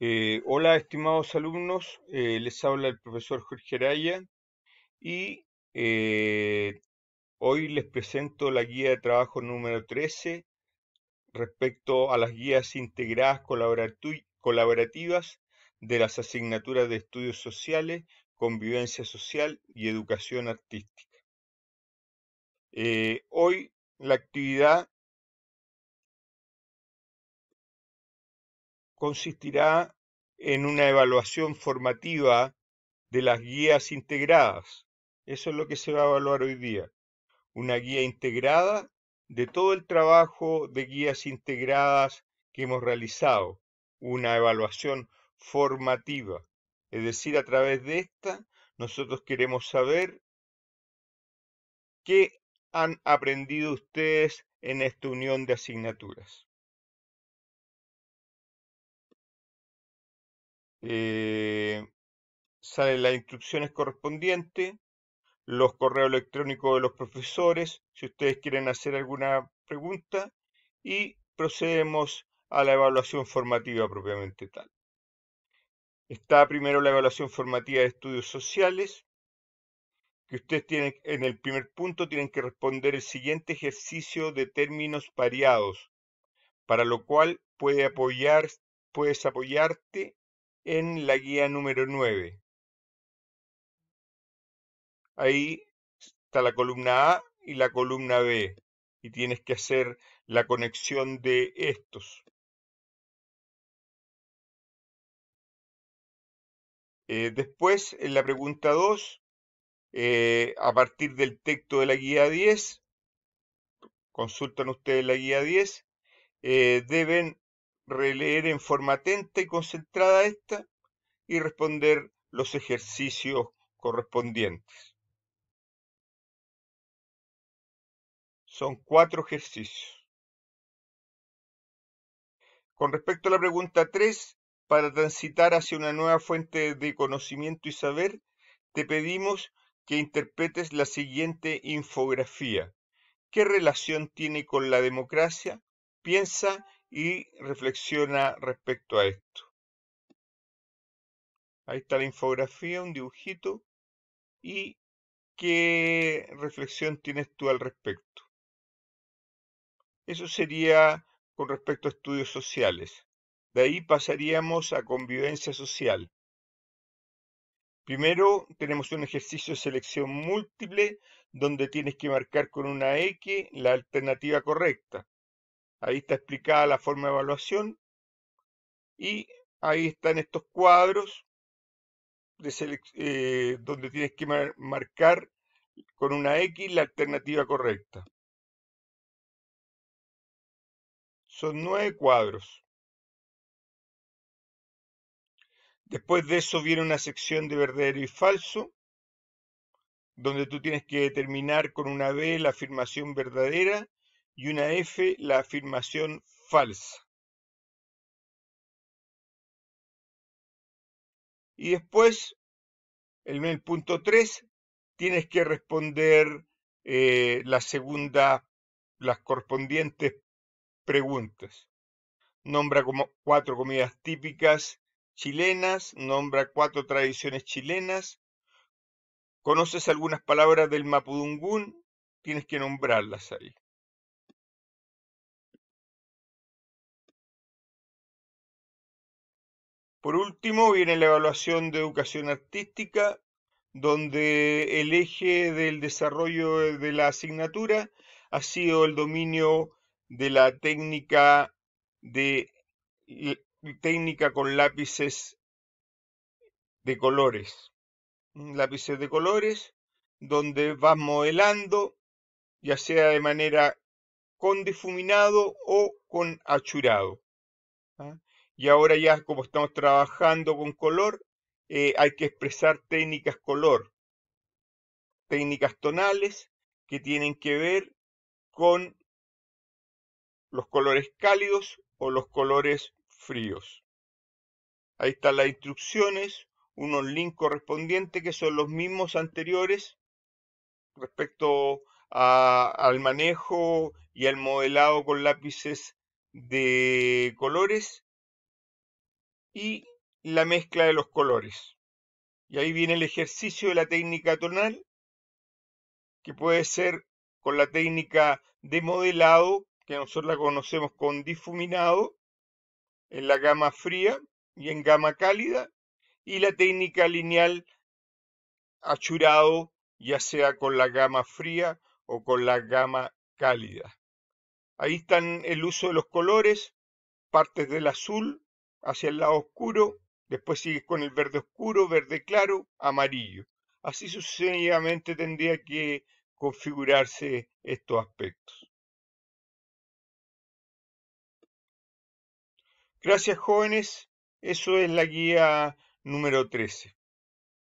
Eh, hola, estimados alumnos, eh, les habla el profesor Jorge Araya y eh, hoy les presento la guía de trabajo número 13 respecto a las guías integradas colaborativas de las asignaturas de estudios sociales, convivencia social y educación artística. hoy la actividad consistirá en una evaluación formativa de las guías integradas. Eso es lo que se va a evaluar hoy día. Una guía integrada de todo el trabajo de guías integradas que hemos realizado. Una evaluación formativa. Es decir, a través de esta nosotros queremos saber qué han aprendido ustedes en esta unión de asignaturas. Eh, salen las instrucciones correspondientes, los correos electrónicos de los profesores, si ustedes quieren hacer alguna pregunta, y procedemos a la evaluación formativa propiamente tal. Está primero la evaluación formativa de estudios sociales, que ustedes tienen, en el primer punto tienen que responder el siguiente ejercicio de términos variados, para lo cual puede puedes apoyarte en la guía número 9. Ahí está la columna A y la columna B y tienes que hacer la conexión de estos. Eh, después, en la pregunta 2, eh, a partir del texto de la guía 10, consultan ustedes la guía 10, eh, deben releer en forma atenta y concentrada esta y responder los ejercicios correspondientes. Son cuatro ejercicios. Con respecto a la pregunta 3, para transitar hacia una nueva fuente de conocimiento y saber, te pedimos que interpretes la siguiente infografía. ¿Qué relación tiene con la democracia? Piensa y reflexiona respecto a esto. Ahí está la infografía, un dibujito y qué reflexión tienes tú al respecto. Eso sería con respecto a estudios sociales. De ahí pasaríamos a convivencia social. Primero tenemos un ejercicio de selección múltiple donde tienes que marcar con una X la alternativa correcta. Ahí está explicada la forma de evaluación y ahí están estos cuadros eh, donde tienes que marcar con una X la alternativa correcta. Son nueve cuadros. Después de eso viene una sección de verdadero y falso, donde tú tienes que determinar con una B la afirmación verdadera y una F la afirmación falsa. Y después, en el punto 3, tienes que responder eh, la segunda, las correspondientes preguntas. Nombra como cuatro comidas típicas chilenas, nombra cuatro tradiciones chilenas. ¿Conoces algunas palabras del Mapudungún? Tienes que nombrarlas ahí. Por último, viene la evaluación de educación artística, donde el eje del desarrollo de la asignatura ha sido el dominio de la técnica de técnica con lápices de colores, mm, lápices de colores, donde vas modelando, ya sea de manera con difuminado o con achurado. ¿ah? y ahora ya como estamos trabajando con color, eh, hay que expresar técnicas color, técnicas tonales que tienen que ver con los colores cálidos o los colores fríos. Ahí están las instrucciones, unos links correspondientes que son los mismos anteriores respecto al manejo y al modelado con lápices de colores y la mezcla de los colores. Y ahí viene el ejercicio de la técnica tonal, que puede ser con la técnica de modelado, que nosotros la conocemos con difuminado, en la gama fría y en gama cálida, y la técnica lineal achurado, ya sea con la gama fría o con la gama cálida. Ahí están el uso de los colores, partes del azul, hacia el lado oscuro, después sigues con el verde oscuro, verde claro, amarillo. Así sucesivamente tendría que configurarse estos aspectos. Gracias jóvenes, eso es la guía número 13.